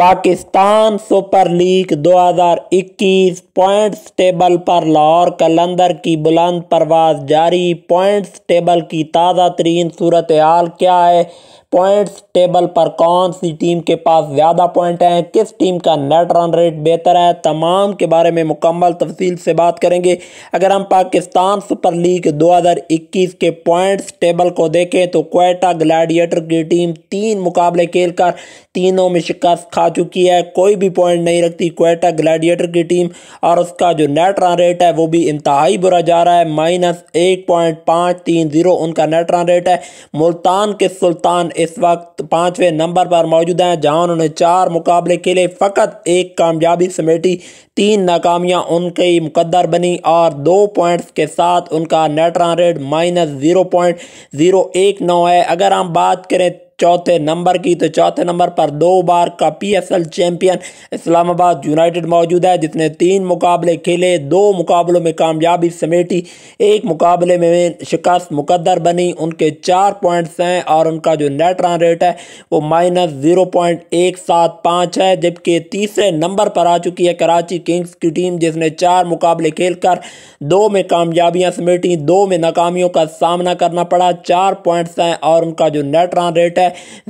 Pakistan super league 2021 points table पर लाहौर कलंदर की बुलंद परवाज जारी पॉइंट्स टेबल की ताज़ा तरीन सूरत हाल क्या है पॉइंट्स टेबल पर कौन सी टीम के पास ज़्यादा पॉइंट हैं किस टीम का नेट रन रेट बेहतर है तमाम के बारे में मुकम्मल तफसील से बात करेंगे अगर हम पाकिस्तान सुपर लीग 2021 के पॉइंट्स टेबल को देखें तो क्वेटा ग्लैडिएटर की टीम तीन मुकाबले खेल कर तीनों में शिकस्त खा चुकी है कोई भी पॉइंट नहीं रखती क्वेटा ग्लैडिएटर की टीम और उसका जो नेट रन रेट है वो भी इंतहाई बुरा जा रहा है माइनस एक पॉइंट पाँच तीन जीरो उनका नेट रन रेट है मुल्तान के सुल्तान इस वक्त पाँचवें नंबर पर मौजूद हैं जहां उन्होंने चार मुकाबले खेले फ़कत एक कामयाबी समेटी तीन नाकामियां उनकी मुकदर बनी और दो पॉइंट्स के साथ उनका net run rate minus zero point zero एक नौ है अगर हम बात करें चौथे नंबर की तो चौथे नंबर पर दो बार का पीएसएल चैंपियन इस्लामाबाद यूनाइटेड मौजूद है जिसने तीन मुकाबले खेले दो मुकाबलों में कामयाबी समेटी एक मुकाबले में शिकस्त मुकदर बनी उनके चार पॉइंट्स हैं और उनका जो नेट रन रेट है वो माइनस ज़ीरो पॉइंट एक सात पाँच है जबकि तीसरे नंबर पर आ चुकी है कराची किंग्स की टीम जिसने चार मुकाबले कर दो में कामयाबियाँ समेटी दो में नाकामियों का सामना करना पड़ा चार पॉइंट्स हैं और उनका जो नेट रन रेट है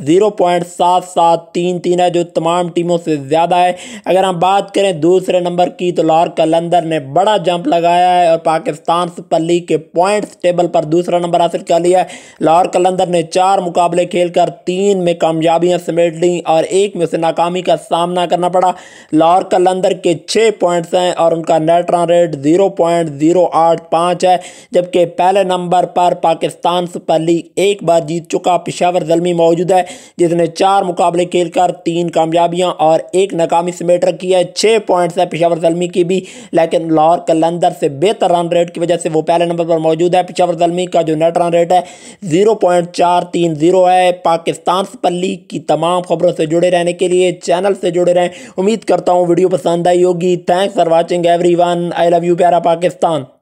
ज़ीरो पॉइंट सात सात तीन तीन है जो तमाम टीमों से ज़्यादा है अगर हम बात करें दूसरे नंबर की तो लाहौर कलंदर ने बड़ा जंप लगाया है और पाकिस्तान सुपर लीग के पॉइंट्स टेबल पर दूसरा नंबर हासिल कर लिया है लाहौर कलंदर ने चार मुकाबले खेलकर तीन में कामयाबियां समेट लीं और एक में उसे नाकामी का सामना करना पड़ा लाहौर कलंदर के छः पॉइंट्स हैं और उनका net run rate zero point zero आठ पाँच है जबकि पहले नंबर पर पाकिस्तान सुपर लीग एक बार जीत चुका पिशावर जलमी मौ मौजूद है जिसने चार मुकाबले खेलकर तीन कामयाबियां और एक नाकामी समेट रखी है छः पॉइंट्स है पिशावर जलमी की भी लेकिन लाहौर कलंदर से बेहतर रन रेट की वजह से वो पहले नंबर पर मौजूद है पिशावर जलमी का जो नेट रन रेट है ज़ीरो पॉइंट चार तीन ज़ीरो है पाकिस्तान सुपर लीग की तमाम खबरों से जुड़े रहने के लिए चैनल से जुड़े रहें उम्मीद करता हूँ वीडियो पसंद आई होगी thanks for watching every I love you प्यारा पाकिस्तान